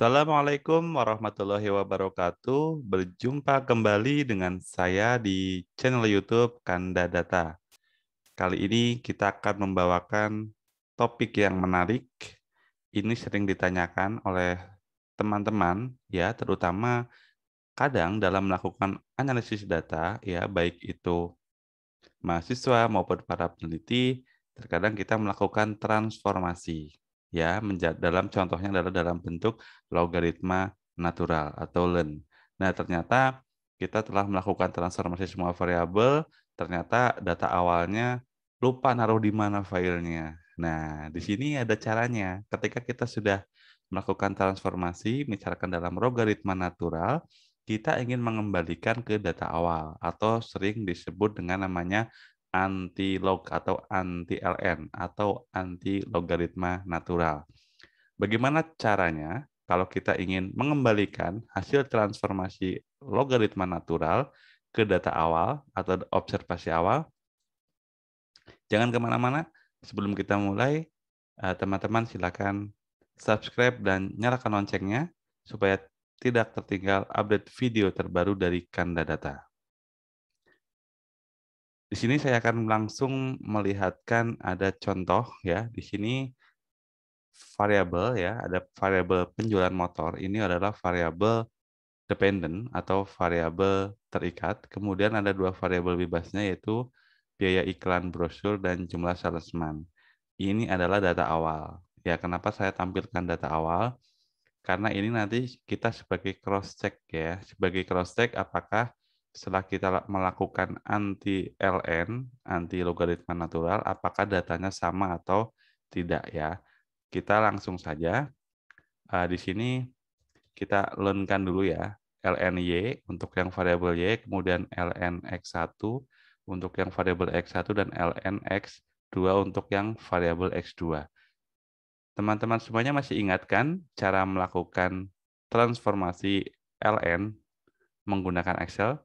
Assalamualaikum warahmatullahi wabarakatuh. Berjumpa kembali dengan saya di channel YouTube Kanda Data. Kali ini kita akan membawakan topik yang menarik. Ini sering ditanyakan oleh teman-teman ya, terutama kadang dalam melakukan analisis data ya, baik itu mahasiswa maupun para peneliti, terkadang kita melakukan transformasi ya dalam contohnya adalah dalam bentuk logaritma natural atau ln. Nah, ternyata kita telah melakukan transformasi semua variabel, ternyata data awalnya lupa naruh di mana filenya. Nah, di sini ada caranya. Ketika kita sudah melakukan transformasi, misalkan dalam logaritma natural, kita ingin mengembalikan ke data awal atau sering disebut dengan namanya anti log atau anti LN atau anti logaritma natural. Bagaimana caranya kalau kita ingin mengembalikan hasil transformasi logaritma natural ke data awal atau observasi awal? Jangan kemana-mana. Sebelum kita mulai, eh, teman-teman silakan subscribe dan nyalakan loncengnya supaya tidak tertinggal update video terbaru dari Kanda Data. Di sini saya akan langsung melihatkan ada contoh ya. Di sini variabel ya, ada variabel penjualan motor. Ini adalah variabel dependent atau variabel terikat. Kemudian ada dua variabel bebasnya yaitu biaya iklan brosur dan jumlah salesman. Ini adalah data awal. Ya, kenapa saya tampilkan data awal? Karena ini nanti kita sebagai cross check ya, sebagai cross check apakah setelah kita melakukan anti ln, anti logaritma natural, apakah datanya sama atau tidak ya? Kita langsung saja uh, di sini kita learnkan dulu ya ln y untuk yang variabel y, kemudian ln x1 untuk yang variabel x1 dan ln x2 untuk yang variabel x2. Teman-teman semuanya masih ingatkan cara melakukan transformasi ln menggunakan Excel?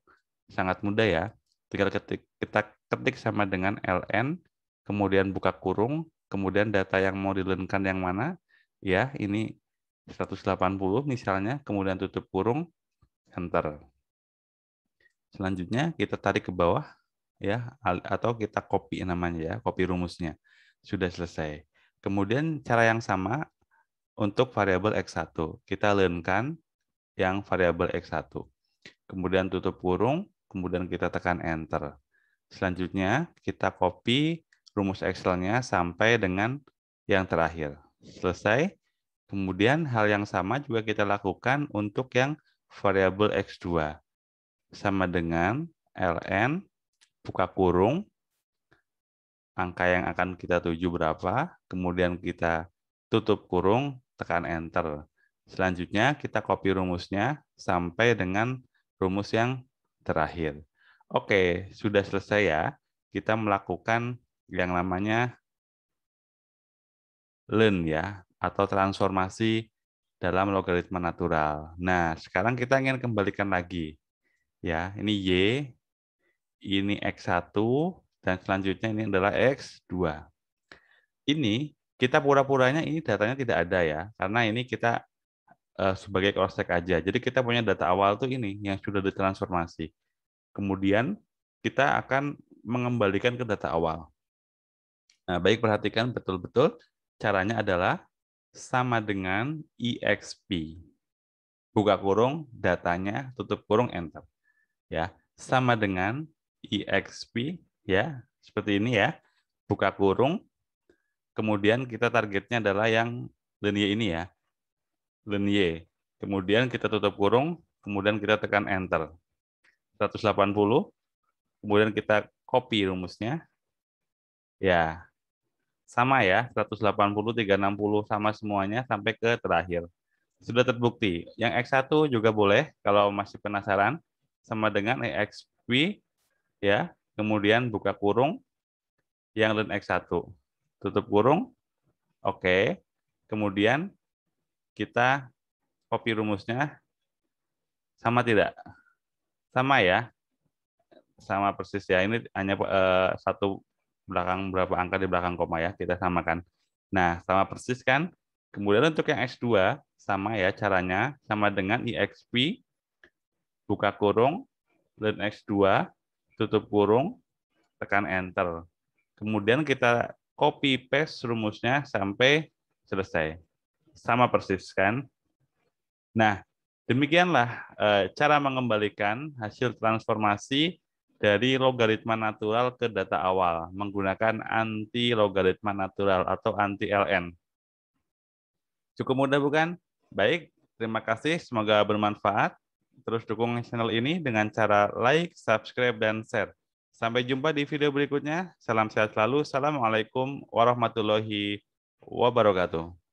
sangat mudah ya. Tinggal ketik, kita ketik sama dengan ln, kemudian buka kurung, kemudian data yang mau dilenkan yang mana, ya ini 180 misalnya, kemudian tutup kurung, enter. Selanjutnya kita tarik ke bawah, ya atau kita copy namanya ya, copy rumusnya. Sudah selesai. Kemudian cara yang sama untuk variabel X1. Kita lenkan yang variabel X1. Kemudian tutup kurung, kemudian kita tekan Enter. Selanjutnya, kita copy rumus Excel-nya sampai dengan yang terakhir. Selesai. Kemudian hal yang sama juga kita lakukan untuk yang variabel X2. Sama dengan LN, buka kurung, angka yang akan kita tuju berapa, kemudian kita tutup kurung, tekan Enter. Selanjutnya kita copy rumusnya sampai dengan rumus yang terakhir. Oke, sudah selesai ya. Kita melakukan yang namanya learn ya, atau transformasi dalam logaritma natural. Nah, sekarang kita ingin kembalikan lagi. Ya, ini Y, ini X1, dan selanjutnya ini adalah X2. Ini kita pura-puranya ini datanya tidak ada ya, karena ini kita uh, sebagai cross check aja. Jadi kita punya data awal tuh ini yang sudah ditransformasi. Kemudian kita akan mengembalikan ke data awal. Nah, baik perhatikan betul-betul caranya adalah sama dengan exp. Buka kurung datanya, tutup kurung enter. Ya, sama dengan exp ya, seperti ini ya. Buka kurung kemudian kita targetnya adalah yang linear ini ya len y Kemudian kita tutup kurung, kemudian kita tekan Enter. 180, kemudian kita copy rumusnya. Ya, sama ya, 180, 360 sama semuanya sampai ke terakhir. Sudah terbukti. Yang X1 juga boleh kalau masih penasaran sama dengan exp ya, kemudian buka kurung yang len X1. Tutup kurung. Oke. Kemudian kita copy rumusnya sama tidak? Sama ya, sama persis ya. Ini hanya eh, satu belakang berapa angka di belakang koma ya kita samakan. Nah sama persis kan. Kemudian untuk yang X2 sama ya caranya sama dengan exp buka kurung dan X2 tutup kurung tekan enter. Kemudian kita copy paste rumusnya sampai selesai sama persis kan. Nah, demikianlah eh, cara mengembalikan hasil transformasi dari logaritma natural ke data awal menggunakan anti logaritma natural atau anti LN. Cukup mudah bukan? Baik, terima kasih. Semoga bermanfaat. Terus dukung channel ini dengan cara like, subscribe, dan share. Sampai jumpa di video berikutnya. Salam sehat selalu. Assalamualaikum warahmatullahi wabarakatuh.